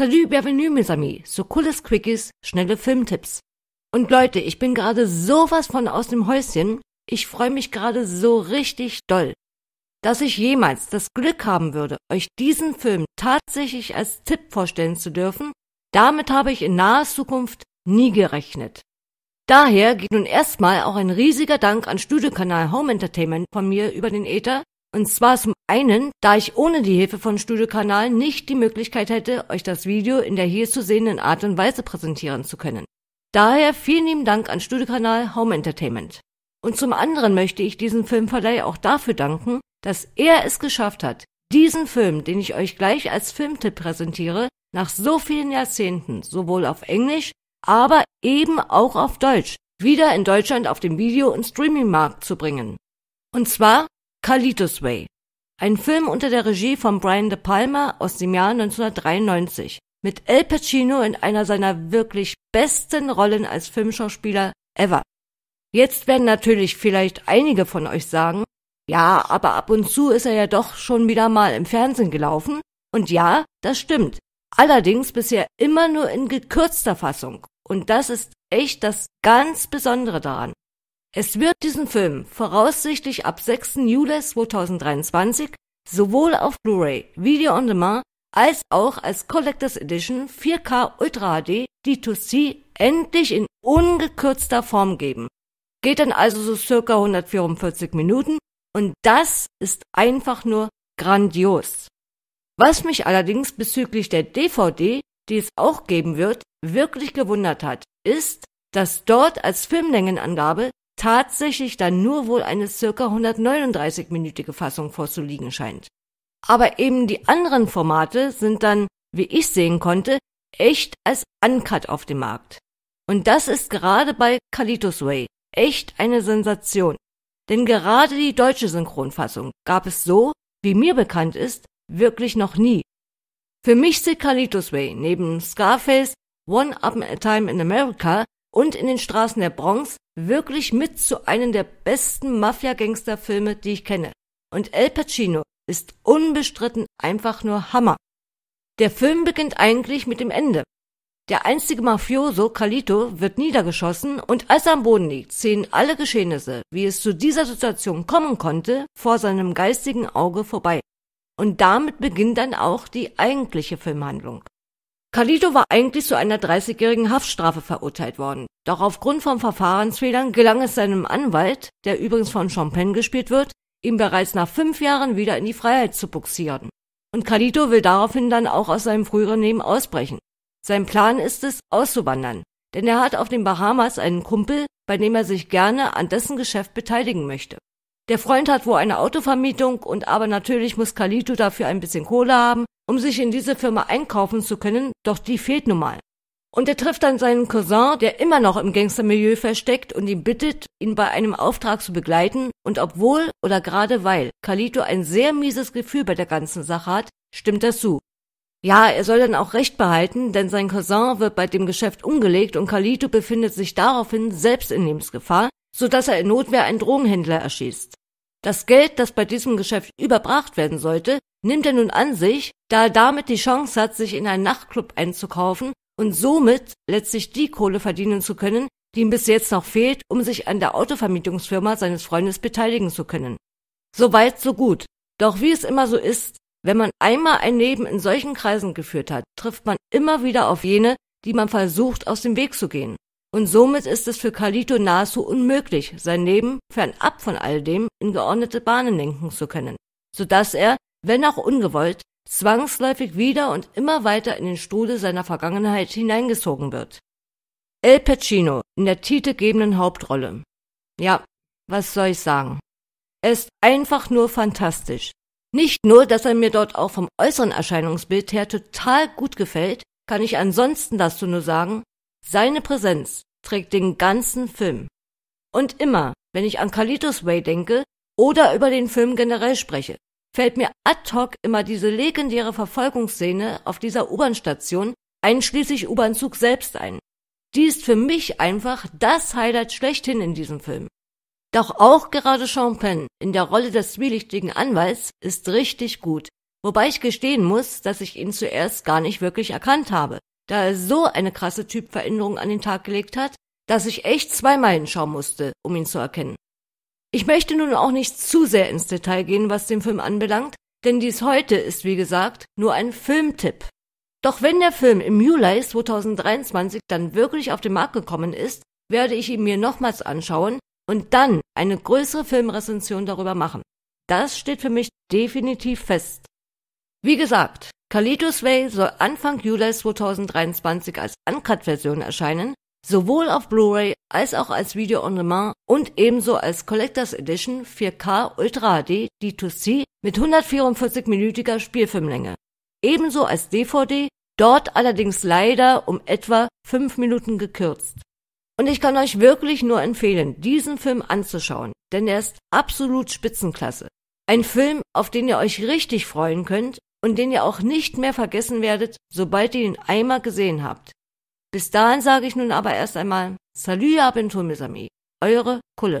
Salut, bienvenue, mes amis. So cooles Quickies, schnelle Filmtipps. Und Leute, ich bin gerade sowas von aus dem Häuschen. Ich freue mich gerade so richtig doll, dass ich jemals das Glück haben würde, euch diesen Film tatsächlich als Tipp vorstellen zu dürfen. Damit habe ich in naher Zukunft nie gerechnet. Daher geht nun erstmal auch ein riesiger Dank an Studiokanal Home Entertainment von mir über den Äther. Und zwar zum einen, da ich ohne die Hilfe von Studio Kanal nicht die Möglichkeit hätte, euch das Video in der hier zu sehenden Art und Weise präsentieren zu können. Daher vielen lieben Dank an Studio Kanal Home Entertainment. Und zum anderen möchte ich diesem Filmverleih auch dafür danken, dass er es geschafft hat, diesen Film, den ich euch gleich als Filmtipp präsentiere, nach so vielen Jahrzehnten sowohl auf Englisch, aber eben auch auf Deutsch wieder in Deutschland auf den Video- und Streaming-Markt zu bringen. Und zwar Kalitos Way, ein Film unter der Regie von Brian De Palma aus dem Jahr 1993. Mit Al Pacino in einer seiner wirklich besten Rollen als Filmschauspieler ever. Jetzt werden natürlich vielleicht einige von euch sagen, ja, aber ab und zu ist er ja doch schon wieder mal im Fernsehen gelaufen. Und ja, das stimmt. Allerdings bisher immer nur in gekürzter Fassung. Und das ist echt das ganz Besondere daran. Es wird diesen Film voraussichtlich ab 6. Juli 2023 sowohl auf Blu-ray, Video on Demand als auch als Collectors Edition 4K Ultra HD D2C endlich in ungekürzter Form geben. Geht dann also so circa 144 Minuten und das ist einfach nur grandios. Was mich allerdings bezüglich der DVD, die es auch geben wird, wirklich gewundert hat, ist, dass dort als Filmlängenangabe tatsächlich dann nur wohl eine circa 139-minütige Fassung vorzuliegen scheint. Aber eben die anderen Formate sind dann, wie ich sehen konnte, echt als Uncut auf dem Markt. Und das ist gerade bei Kalitos Way echt eine Sensation. Denn gerade die deutsche Synchronfassung gab es so, wie mir bekannt ist, wirklich noch nie. Für mich sieht Kalitos Way neben Scarface, One Up at a Time in America und in den Straßen der Bronx wirklich mit zu einem der besten Mafia-Gangster-Filme, die ich kenne. Und El Pacino ist unbestritten einfach nur Hammer. Der Film beginnt eigentlich mit dem Ende. Der einstige Mafioso Calito wird niedergeschossen und als er am Boden liegt, sehen alle Geschehnisse, wie es zu dieser Situation kommen konnte, vor seinem geistigen Auge vorbei. Und damit beginnt dann auch die eigentliche Filmhandlung. Carlito war eigentlich zu einer 30-jährigen Haftstrafe verurteilt worden. Doch aufgrund von Verfahrensfehlern gelang es seinem Anwalt, der übrigens von Champagne gespielt wird, ihn bereits nach fünf Jahren wieder in die Freiheit zu buxieren. Und Carlito will daraufhin dann auch aus seinem früheren Leben ausbrechen. Sein Plan ist es, auszuwandern, denn er hat auf den Bahamas einen Kumpel, bei dem er sich gerne an dessen Geschäft beteiligen möchte. Der Freund hat wohl eine Autovermietung und aber natürlich muss Carlito dafür ein bisschen Kohle haben, um sich in diese Firma einkaufen zu können, doch die fehlt nun mal. Und er trifft dann seinen Cousin, der immer noch im Gangstermilieu versteckt und ihn bittet, ihn bei einem Auftrag zu begleiten. Und obwohl oder gerade weil Kalito ein sehr mieses Gefühl bei der ganzen Sache hat, stimmt das zu. Ja, er soll dann auch Recht behalten, denn sein Cousin wird bei dem Geschäft umgelegt und Kalito befindet sich daraufhin selbst in Lebensgefahr, so dass er in Notwehr einen Drogenhändler erschießt. Das Geld, das bei diesem Geschäft überbracht werden sollte, nimmt er nun an sich, da er damit die Chance hat, sich in einen Nachtclub einzukaufen und somit letztlich die Kohle verdienen zu können, die ihm bis jetzt noch fehlt, um sich an der Autovermietungsfirma seines Freundes beteiligen zu können. So weit, so gut. Doch wie es immer so ist, wenn man einmal ein Leben in solchen Kreisen geführt hat, trifft man immer wieder auf jene, die man versucht, aus dem Weg zu gehen. Und somit ist es für Kalito nahezu unmöglich, sein Leben fernab von all dem in geordnete Bahnen lenken zu können, so dass er, wenn auch ungewollt, zwangsläufig wieder und immer weiter in den Strudel seiner Vergangenheit hineingezogen wird. El Pacino in der titelgebenden Hauptrolle. Ja, was soll ich sagen? Er ist einfach nur fantastisch. Nicht nur, dass er mir dort auch vom äußeren Erscheinungsbild her total gut gefällt, kann ich ansonsten dazu nur sagen, seine Präsenz trägt den ganzen Film. Und immer, wenn ich an Kalitos Way denke oder über den Film generell spreche, fällt mir ad hoc immer diese legendäre Verfolgungsszene auf dieser U-Bahn-Station, einschließlich U-Bahn-Zug selbst ein. Die ist für mich einfach das Highlight schlechthin in diesem Film. Doch auch gerade Sean Penn in der Rolle des zwielichtigen Anwalts ist richtig gut, wobei ich gestehen muss, dass ich ihn zuerst gar nicht wirklich erkannt habe, da er so eine krasse Typveränderung an den Tag gelegt hat, dass ich echt zweimal hinschauen musste, um ihn zu erkennen. Ich möchte nun auch nicht zu sehr ins Detail gehen, was den Film anbelangt, denn dies heute ist, wie gesagt, nur ein Filmtipp. Doch wenn der Film im Juli 2023 dann wirklich auf den Markt gekommen ist, werde ich ihn mir nochmals anschauen und dann eine größere Filmrezension darüber machen. Das steht für mich definitiv fest. Wie gesagt, Kalitos Way soll Anfang Juli 2023 als Uncut-Version erscheinen sowohl auf Blu-ray als auch als Video on Demand und ebenso als Collectors Edition 4K Ultra HD D2C mit 144-minütiger Spielfilmlänge. Ebenso als DVD, dort allerdings leider um etwa 5 Minuten gekürzt. Und ich kann euch wirklich nur empfehlen, diesen Film anzuschauen, denn er ist absolut Spitzenklasse. Ein Film, auf den ihr euch richtig freuen könnt und den ihr auch nicht mehr vergessen werdet, sobald ihr ihn einmal gesehen habt. Bis dahin sage ich nun aber erst einmal Salut à bientôt mes amis, eure Kulle.